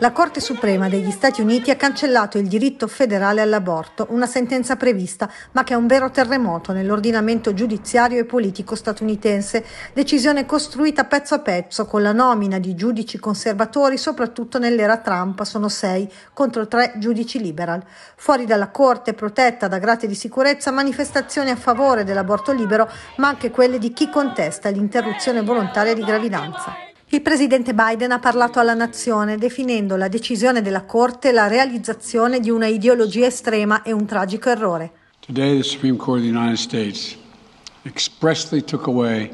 La Corte Suprema degli Stati Uniti ha cancellato il diritto federale all'aborto, una sentenza prevista, ma che è un vero terremoto nell'ordinamento giudiziario e politico statunitense, decisione costruita pezzo a pezzo con la nomina di giudici conservatori, soprattutto nell'era Trump, sono sei contro tre giudici liberal. Fuori dalla Corte, protetta da grate di sicurezza, manifestazioni a favore dell'aborto libero, ma anche quelle di chi contesta l'interruzione volontaria di gravidanza. Il presidente Biden ha parlato alla nazione definendo la decisione della Corte la realizzazione di una ideologia estrema e un tragico errore. Today the Supreme Court of the United States expressly took away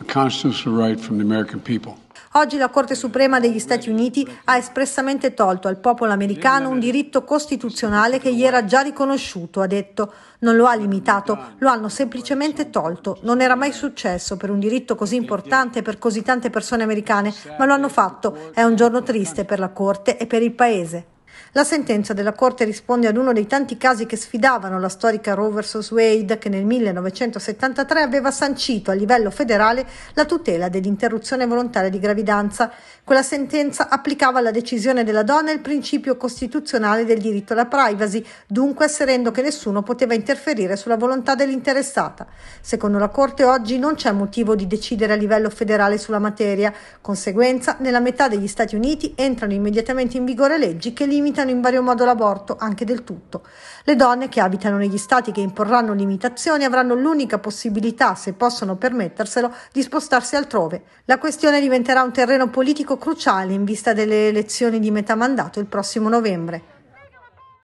a constitutional right from the American people. Oggi la Corte Suprema degli Stati Uniti ha espressamente tolto al popolo americano un diritto costituzionale che gli era già riconosciuto, ha detto. Non lo ha limitato, lo hanno semplicemente tolto. Non era mai successo per un diritto così importante per così tante persone americane, ma lo hanno fatto. È un giorno triste per la Corte e per il Paese. La sentenza della Corte risponde ad uno dei tanti casi che sfidavano la storica Roe vs. Wade che nel 1973 aveva sancito a livello federale la tutela dell'interruzione volontaria di gravidanza. Quella sentenza applicava alla decisione della donna il principio costituzionale del diritto alla privacy, dunque asserendo che nessuno poteva interferire sulla volontà dell'interessata. Secondo la Corte oggi non c'è motivo di decidere a livello federale sulla materia. Conseguenza, nella metà degli Stati Uniti entrano immediatamente in vigore leggi che limitano limitano in vario modo l'aborto, anche del tutto. Le donne che abitano negli stati che imporranno limitazioni avranno l'unica possibilità, se possono permetterselo, di spostarsi altrove. La questione diventerà un terreno politico cruciale in vista delle elezioni di metà mandato il prossimo novembre.